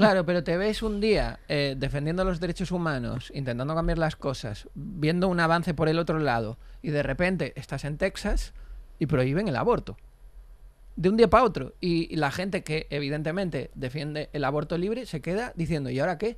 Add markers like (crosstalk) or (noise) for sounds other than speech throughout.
Claro, pero te ves un día eh, defendiendo los derechos humanos, intentando cambiar las cosas, viendo un avance por el otro lado, y de repente estás en Texas y prohíben el aborto. De un día para otro. Y, la gente que evidentemente defiende el aborto libre se queda diciendo, ¿y ahora qué?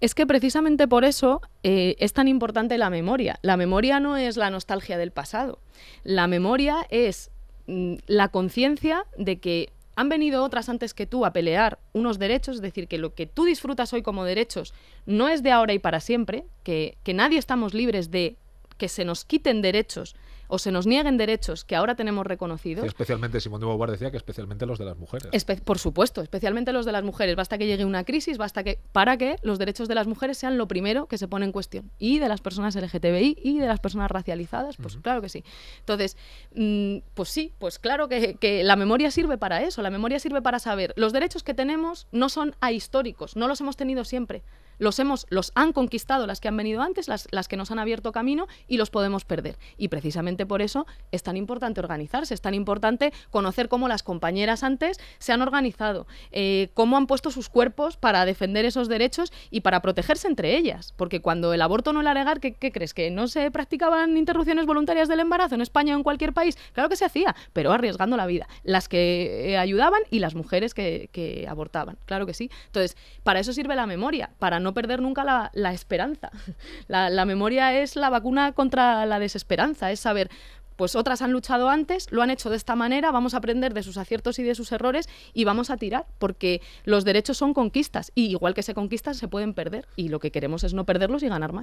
Es que precisamente por eso eh, es tan importante la memoria. La memoria no es la nostalgia del pasado. La memoria es mm, la conciencia de que han venido otras antes que tú a pelear unos derechos, es decir, que lo que tú disfrutas hoy como derechos no es de ahora y para siempre, que, que nadie estamos libres de que se nos quiten derechos o se nos nieguen derechos que ahora tenemos reconocidos. especialmente, Simón de decía que especialmente los de las mujeres. por supuesto, especialmente los de las mujeres. Basta que llegue una crisis, basta que para que los derechos de las mujeres sean lo primero que se pone en cuestión. Y de las personas LGTBI y de las personas racializadas, pues claro que sí. Entonces, mm, pues sí, pues claro que, la memoria sirve para eso. La memoria sirve para saber los derechos que tenemos no son ahistóricos, no los hemos tenido siempre los hemos, los han conquistado las que han venido antes, las, las, que nos han abierto camino y los podemos perder. Y precisamente por eso, es tan importante organizarse, es tan importante conocer cómo las compañeras antes se han organizado, eh, cómo han puesto sus cuerpos para defender esos derechos y para protegerse entre ellas. Porque cuando el aborto no era legal, ¿qué, crees? ¿Que no se practicaban interrupciones voluntarias del embarazo en España o en cualquier país? Claro que se hacía, pero arriesgando la vida. Las que eh, ayudaban y las mujeres que, abortaban, claro que sí. Entonces, para eso sirve la memoria, para no perder nunca la, esperanza. (laughs) la memoria es la vacuna contra la desesperanza, es saber pues otras han luchado antes, lo han hecho de esta manera, vamos a aprender de sus aciertos y de sus errores y vamos a tirar, porque los derechos son conquistas y igual que se conquistan se pueden perder y lo que queremos es no perderlos y ganar más.